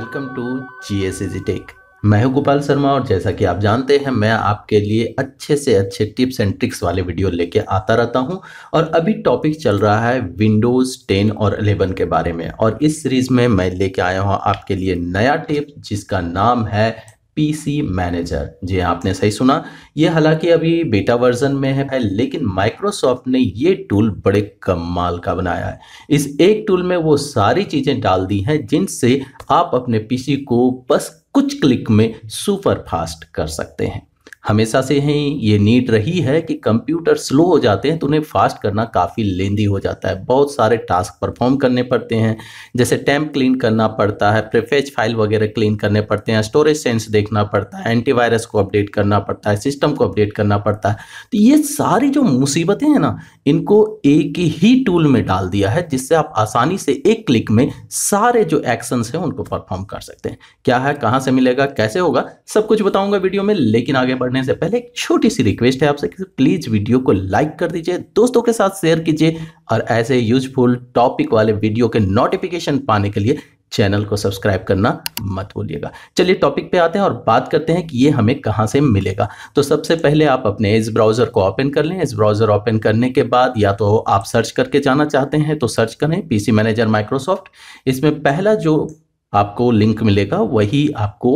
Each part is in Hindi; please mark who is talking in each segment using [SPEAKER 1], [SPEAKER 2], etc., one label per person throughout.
[SPEAKER 1] welcome to G S easy tech मैं हूं गोपाल शर्मा और जैसा कि आप जानते हैं मैं आपके लिए अच्छे से अच्छे टिप्स एंड ट्रिक्स वाले वीडियो लेके आता रहता हूं और अभी टॉपिक चल रहा है विंडोज़ 10 और 11 के बारे में और इस सीरीज़ में मैं लेके आया हूं आपके लिए नया टिप जिसका नाम है पीसी मैनेजर जी हाँ, आपने सही सुना ये हालांकि अभी बेटा वर्जन में है लेकिन माइक्रोसॉफ्ट ने ये टूल बड़े कमाल का बनाया है इस एक टूल में वो सारी चीज़ें डाल दी हैं जिनसे आप अपने पीसी को बस कुछ क्लिक में सुपर फास्ट कर सकते हैं हमेशा से ही ये नीड रही है कि कंप्यूटर स्लो हो जाते हैं तो उन्हें फास्ट करना काफ़ी लेंदी हो जाता है बहुत सारे टास्क परफॉर्म करने पड़ते हैं जैसे टैम्प क्लीन करना पड़ता है प्रेफेज फाइल वगैरह क्लीन करने पड़ते हैं स्टोरेज सेंस देखना पड़ता है एंटीवायरस को अपडेट करना पड़ता है सिस्टम को अपडेट करना पड़ता है तो ये सारी जो मुसीबतें हैं ना इनको एक ही टूल में डाल दिया है जिससे आप आसानी से एक क्लिक में सारे जो एक्शंस हैं उनको परफॉर्म कर सकते हैं क्या है कहाँ से मिलेगा कैसे होगा सब कुछ बताऊँगा वीडियो में लेकिन आगे बढ़ बढ़ने से पहले एक छोटी सी रिक्वेस्ट है आपसे कि प्लीज़ वीडियो को लाइक कर दीजिए दोस्तों के साथ शेयर कीजिए और ऐसे यूजफुल टॉपिक वाले वीडियो के नोटिफिकेशन पाने के लिए चैनल को सब्सक्राइब करना मत भूलिएगा चलिए टॉपिक पे आते हैं और बात करते हैं कि ये हमें कहाँ से मिलेगा तो सबसे पहले आप अपने इस ब्राउज़र को ओपन कर लें इस ब्राउज़र ओपन करने के बाद या तो आप सर्च करके जाना चाहते हैं तो सर्च करें पीसी मैनेजर माइक्रोसॉफ्ट इसमें पहला जो आपको लिंक मिलेगा वही आपको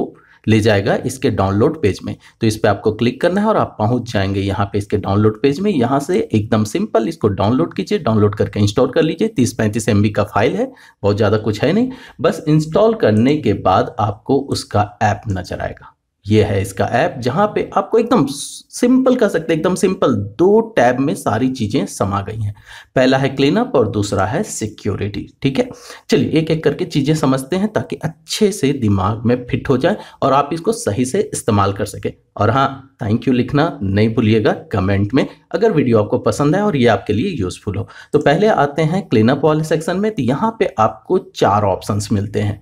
[SPEAKER 1] ले जाएगा इसके डाउनलोड पेज में तो इस पर आपको क्लिक करना है और आप पहुंच जाएंगे यहाँ पे इसके डाउनलोड पेज में यहाँ से एकदम सिंपल इसको डाउनलोड कीजिए डाउनलोड करके इंस्टॉल कर लीजिए तीस पैंतीस एम का फाइल है बहुत ज़्यादा कुछ है नहीं बस इंस्टॉल करने के बाद आपको उसका ऐप नजर आएगा ये है इसका ऐप जहां पे आपको एकदम सिंपल कर सकते हैं एकदम सिंपल दो टैब में सारी चीज़ें समा गई हैं पहला है क्लीनअप और दूसरा है सिक्योरिटी ठीक है चलिए एक एक करके चीज़ें समझते हैं ताकि अच्छे से दिमाग में फिट हो जाए और आप इसको सही से इस्तेमाल कर सके और हाँ थैंक यू लिखना नहीं भूलिएगा कमेंट में अगर वीडियो आपको पसंद है और ये आपके लिए यूज़फुल हो तो पहले आते हैं क्लीनअप वाले सेक्शन में तो यहाँ पे आपको चार ऑप्शंस मिलते हैं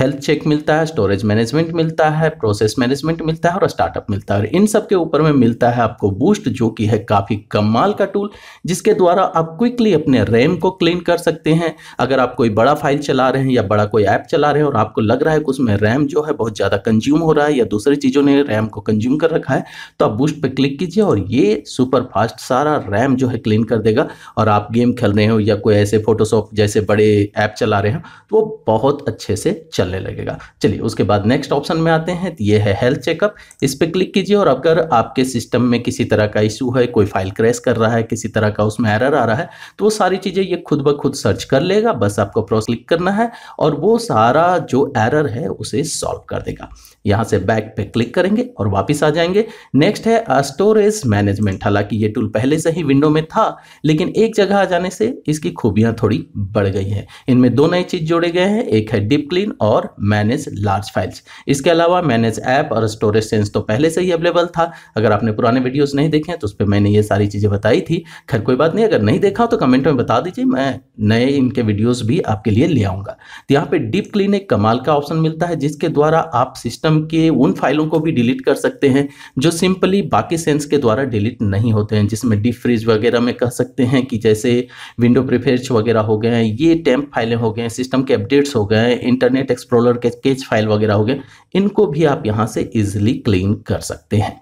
[SPEAKER 1] हेल्थ चेक मिलता है स्टोरेज मैनेजमेंट मिलता है प्रोसेस मैनेजमेंट इन्वेस्टमेंट मिलता है और स्टार्टअप मिलता है और इन सब के ऊपर में मिलता है आपको बूस्ट जो कि है काफ़ी कमाल का टूल जिसके द्वारा आप क्विकली अपने रैम को क्लीन कर सकते हैं अगर आप कोई बड़ा फाइल चला रहे हैं या बड़ा कोई ऐप चला रहे हैं और आपको लग रहा है कि उसमें रैम जो है बहुत ज़्यादा कंज्यूम हो रहा है या दूसरी चीज़ों ने रैम को कंज्यूम कर रखा है तो आप बूस्ट पर क्लिक कीजिए और ये सुपर फास्ट सारा रैम जो है क्लीन कर देगा और आप गेम खेल रहे हो या कोई ऐसे फोटोशॉप जैसे बड़े ऐप चला रहे हो तो वो बहुत अच्छे से चलने लगेगा चलिए उसके बाद नेक्स्ट ऑप्शन में आते हैं तो ये है हेल्थ हेल्थ चेकअप इस पर क्लिक कीजिए और अगर आपके सिस्टम में किसी तरह का इशू है कोई फाइल क्रैश कर रहा है किसी तरह का उसमें एरर आ रहा है तो वो सारी चीज़ें ये खुद ब खुद सर्च कर लेगा बस आपको प्रोस क्लिक करना है और वो सारा जो एरर है उसे सॉल्व कर देगा यहाँ से बैक पे क्लिक करेंगे और वापस आ जाएंगे नेक्स्ट है स्टोरेज मैनेजमेंट हालांकि ये टूल पहले से ही विंडो में था लेकिन एक जगह आ जाने से इसकी खूबियाँ थोड़ी बढ़ गई हैं इनमें दो नई चीज़ जोड़े गए हैं एक है डिप क्लीन और मैनेज लार्ज फाइल्स इसके अलावा मैनेज ऐप और और स्टोरेज सेंस तो पहले से ही अवेलेबल था अगर आपने पुराने वीडियोस नहीं देखे हैं तो उस पर मैंने ये सारी चीज़ें बताई थी खैर कोई बात नहीं अगर नहीं देखा तो कमेंट में बता दीजिए मैं नए इनके वीडियोस भी आपके लिए ले आऊँगा तो यहाँ पर डीप क्लीन एक कमाल का ऑप्शन मिलता है जिसके द्वारा आप सिस्टम के उन फाइलों को भी डिलीट कर सकते हैं जो सिंपली बाकी सेंस के द्वारा डिलीट नहीं होते हैं जिसमें डीप फ्रिज वगैरह में कह सकते हैं कि जैसे विंडो प्रिफेज वगैरह हो गए हैं ये टैम्प फाइलें हो गए हैं सिस्टम के अपडेट्स हो गए हैं इंटरनेट एक्सप्लोरर के केच फाइल वगैरह हो गए इनको भी आप यहाँ से इजिली क्लेम कर सकते हैं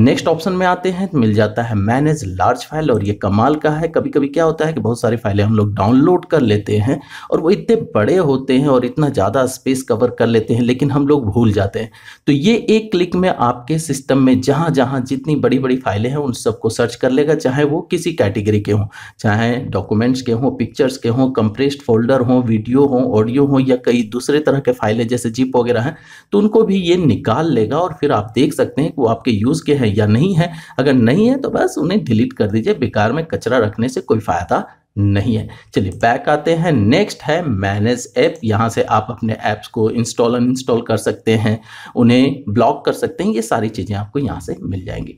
[SPEAKER 1] नेक्स्ट ऑप्शन में आते हैं तो मिल जाता है मैनेज लार्ज फाइल और ये कमाल का है कभी कभी क्या होता है कि बहुत सारी फाइलें हम लोग डाउनलोड कर लेते हैं और वो इतने बड़े होते हैं और इतना ज़्यादा स्पेस कवर कर लेते हैं लेकिन हम लोग भूल जाते हैं तो ये एक क्लिक में आपके सिस्टम में जहाँ जहाँ जितनी बड़ी बड़ी फाइलें हैं उन सबको सर्च कर लेगा चाहे वो किसी कैटेगरी के हों चाहे डॉक्यूमेंट्स के हों पिक्चर्स के हों कंप्रेस्ड फोल्डर हों वीडियो हों ऑडियो हों या कई दूसरे तरह के फाइलें जैसे जीप वगैरह हैं तो उनको भी ये निकाल लेगा और फिर आप देख सकते हैं कि वो आपके यूज़ के हैं है या नहीं है अगर नहीं है तो बस उन्हें डिलीट कर दीजिए बेकार में कचरा रखने से कोई फ़ायदा नहीं है चलिए बैक आते हैं नेक्स्ट है मैनेज ऐप यहाँ से आप अपने ऐप्स को इंस्टॉल अन इंस्टॉल कर सकते हैं उन्हें ब्लॉक कर सकते हैं ये सारी चीज़ें आपको यहाँ से मिल जाएंगी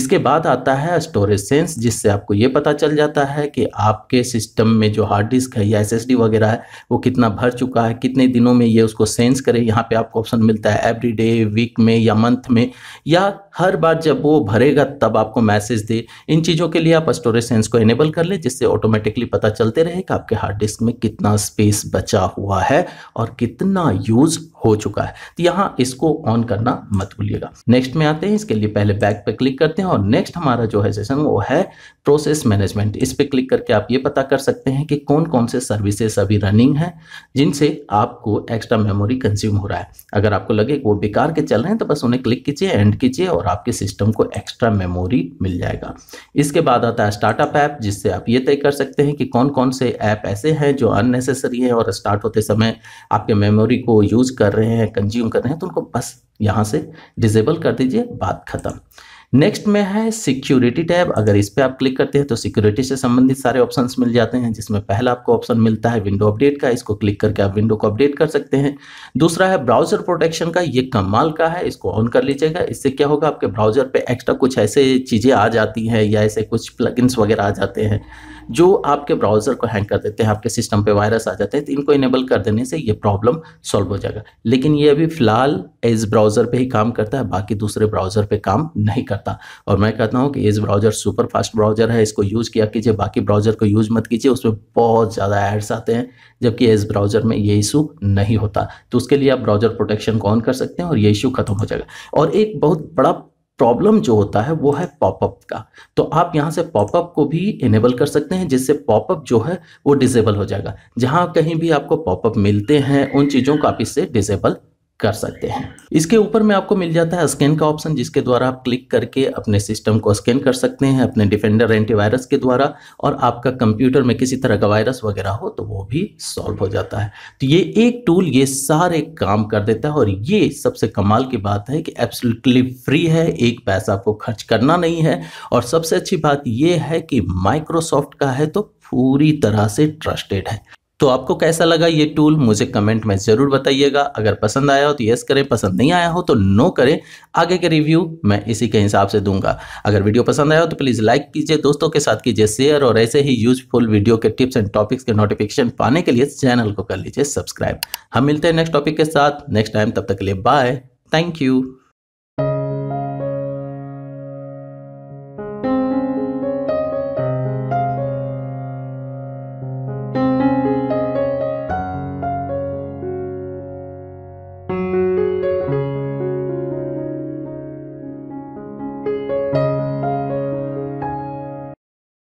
[SPEAKER 1] इसके बाद आता है स्टोरेज सेंस जिससे आपको ये पता चल जाता है कि आपके सिस्टम में जो हार्ड डिस्क है या एस वगैरह है वो कितना भर चुका है कितने दिनों में ये उसको सेंस करें यहाँ पर आपको ऑप्शन मिलता है एवरी डे वीक में या मंथ में या हर बार जब वो भरेगा तब आपको मैसेज दे इन चीज़ों के लिए आप स्टोरेज सेंस को इनेबल कर ले जिससे ऑटोमेटिकली ऑटोमेटिकली पता चलते रहे कि आपके हार्ड डिस्क में कितना स्पेस बचा हुआ है और कितना यूज हो चुका है तो यहाँ इसको ऑन करना मत भूलिएगा नेक्स्ट में आते हैं इसके लिए पहले बैक पे क्लिक करते हैं और नेक्स्ट हमारा जो है सेशन वो है प्रोसेस मैनेजमेंट इस पर क्लिक करके आप ये पता कर सकते हैं कि कौन कौन से सर्विसेस अभी रनिंग हैं जिनसे आपको एक्स्ट्रा मेमोरी कंज्यूम हो रहा है अगर आपको लगे वो बेकार के चल रहे हैं तो बस उन्हें क्लिक कीजिए एंड कीजिए और आपके सिस्टम को एक्स्ट्रा मेमोरी मिल जाएगा इसके बाद आता है स्टार्टअप ऐप जिससे आप ये तय कर सकते हैं कि कौन कौन से ऐप ऐसे हैं जो अननेसेसरी है और स्टार्ट होते समय आपके मेमोरी को यूज़ कर कर रहे हैं कंज्यूम कर रहे हैं तो उनको बस यहाँ से डिजेबल कर दीजिए बात खत्म नेक्स्ट में है सिक्योरिटी टैब अगर इस पर आप क्लिक करते हैं तो सिक्योरिटी से संबंधित सारे ऑप्शंस मिल जाते हैं जिसमें पहला आपको ऑप्शन मिलता है विंडो अपडेट का इसको क्लिक करके आप विंडो को अपडेट कर सकते हैं दूसरा है ब्राउजर प्रोटेक्शन का ये कमाल का है इसको ऑन कर लीजिएगा इससे क्या होगा आपके ब्राउजर पर एक्स्ट्रा कुछ ऐसे चीज़ें आ जाती हैं या ऐसे कुछ प्लगइन्स वगैरह आ जाते हैं जो आपके ब्राउज़र को हैंग कर देते हैं आपके सिस्टम पे वायरस आ जाते हैं तो इनको इनेबल कर देने से ये प्रॉब्लम सॉल्व हो जाएगा लेकिन ये अभी फ़िलहाल एज ब्राउज़र पे ही काम करता है बाकी दूसरे ब्राउज़र पे काम नहीं करता और मैं कहता हूँ कि Edge browser super fast browser है इसको यूज़ किया कीजिए बाकी ब्राउज़र को यूज़ मत कीजिए उसमें बहुत ज़्यादा एड्स आते हैं जबकि एज ब्राउज़र में ये इशू नहीं होता तो उसके लिए आप ब्राउज़र प्रोटेक्शन को ऑन कर सकते हैं और ये इशू खत्म हो जाएगा और एक बहुत बड़ा प्रॉब्लम जो होता है वो है पॉपअप का तो आप यहाँ से पॉपअप को भी इनेबल कर सकते हैं जिससे पॉपअप जो है वो डिसेबल हो जाएगा जहाँ कहीं भी आपको पॉपअप मिलते हैं उन चीज़ों को आप इससे डिसेबल कर सकते हैं इसके ऊपर में आपको मिल जाता है स्कैन का ऑप्शन जिसके द्वारा आप क्लिक करके अपने सिस्टम को स्कैन कर सकते हैं अपने डिफेंडर एंटीवायरस के द्वारा और आपका कंप्यूटर में किसी तरह का वायरस वगैरह हो तो वो भी सॉल्व हो जाता है तो ये एक टूल ये सारे काम कर देता है और ये सबसे कमाल की बात है कि एब्सोल्युटली फ्री है एक पैसा आपको खर्च करना नहीं है और सबसे अच्छी बात यह है कि माइक्रोसॉफ्ट का है तो पूरी तरह से ट्रस्टेड है तो आपको कैसा लगा ये टूल मुझे कमेंट में ज़रूर बताइएगा अगर पसंद आया हो तो यस करें पसंद नहीं आया हो तो नो करें आगे के रिव्यू मैं इसी के हिसाब से दूंगा अगर वीडियो पसंद आया हो तो प्लीज़ लाइक कीजिए दोस्तों के साथ कीजिए शेयर और ऐसे ही यूजफुल वीडियो के टिप्स एंड टॉपिक्स के नोटिफिकेशन पाने के लिए चैनल को कर लीजिए सब्सक्राइब हम मिलते हैं नेक्स्ट टॉपिक के साथ नेक्स्ट टाइम तब तक के लिए बाय थैंक यू